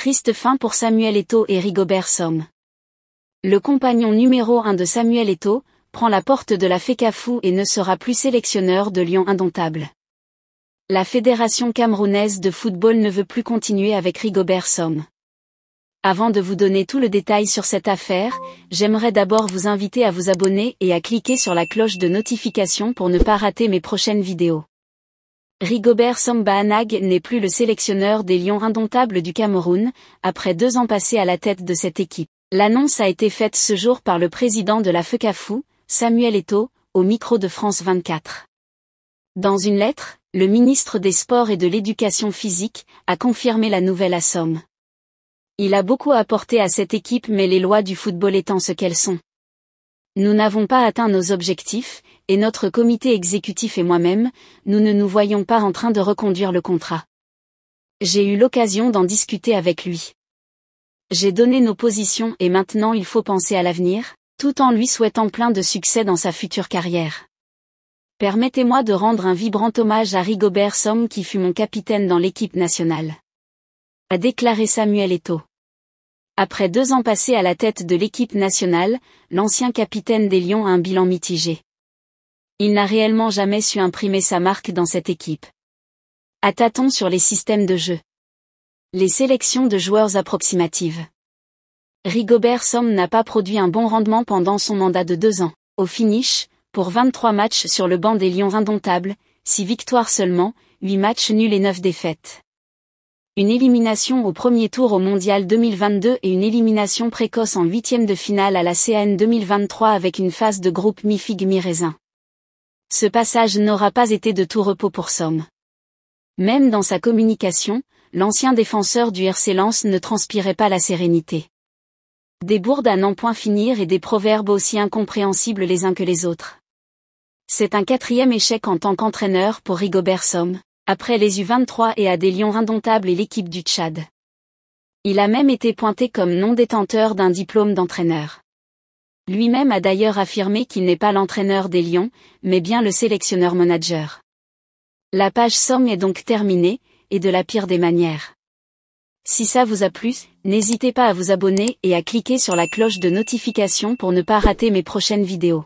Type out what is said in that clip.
Triste fin pour Samuel Eto et Rigobert Somme. Le compagnon numéro 1 de Samuel Eto prend la porte de la FECAFU et ne sera plus sélectionneur de Lyon Indomptable. La Fédération camerounaise de football ne veut plus continuer avec Rigobert Somme. Avant de vous donner tout le détail sur cette affaire, j'aimerais d'abord vous inviter à vous abonner et à cliquer sur la cloche de notification pour ne pas rater mes prochaines vidéos. Rigobert Sambaanag n'est plus le sélectionneur des Lions indomptables du Cameroun, après deux ans passés à la tête de cette équipe. L'annonce a été faite ce jour par le président de la FECAFU, Samuel Eto, au micro de France 24. Dans une lettre, le ministre des Sports et de l'Éducation physique a confirmé la nouvelle à Somme. Il a beaucoup apporté à cette équipe mais les lois du football étant ce qu'elles sont. Nous n'avons pas atteint nos objectifs, et notre comité exécutif et moi-même, nous ne nous voyons pas en train de reconduire le contrat. J'ai eu l'occasion d'en discuter avec lui. J'ai donné nos positions et maintenant il faut penser à l'avenir, tout en lui souhaitant plein de succès dans sa future carrière. Permettez-moi de rendre un vibrant hommage à Rigobert Somme qui fut mon capitaine dans l'équipe nationale. A déclaré Samuel Eto. Après deux ans passés à la tête de l'équipe nationale, l'ancien capitaine des Lions a un bilan mitigé il n'a réellement jamais su imprimer sa marque dans cette équipe. À tâtons sur les systèmes de jeu. Les sélections de joueurs approximatives. Rigobert Somme n'a pas produit un bon rendement pendant son mandat de deux ans. Au finish, pour 23 matchs sur le banc des Lions indomptables, 6 victoires seulement, 8 matchs nuls et 9 défaites. Une élimination au premier tour au Mondial 2022 et une élimination précoce en huitième de finale à la CN 2023 avec une phase de groupe mi-figue mi-raisin ce passage n'aura pas été de tout repos pour Somme. Même dans sa communication, l'ancien défenseur du RC ne transpirait pas la sérénité. Des bourdes à n'en point finir et des proverbes aussi incompréhensibles les uns que les autres. C'est un quatrième échec en tant qu'entraîneur pour Rigobert Somme, après les U23 et à des Lions indomptables et l'équipe du Tchad. Il a même été pointé comme non détenteur d'un diplôme d'entraîneur. Lui-même a d'ailleurs affirmé qu'il n'est pas l'entraîneur des Lions, mais bien le sélectionneur-manager. La page somme est donc terminée, et de la pire des manières. Si ça vous a plu, n'hésitez pas à vous abonner et à cliquer sur la cloche de notification pour ne pas rater mes prochaines vidéos.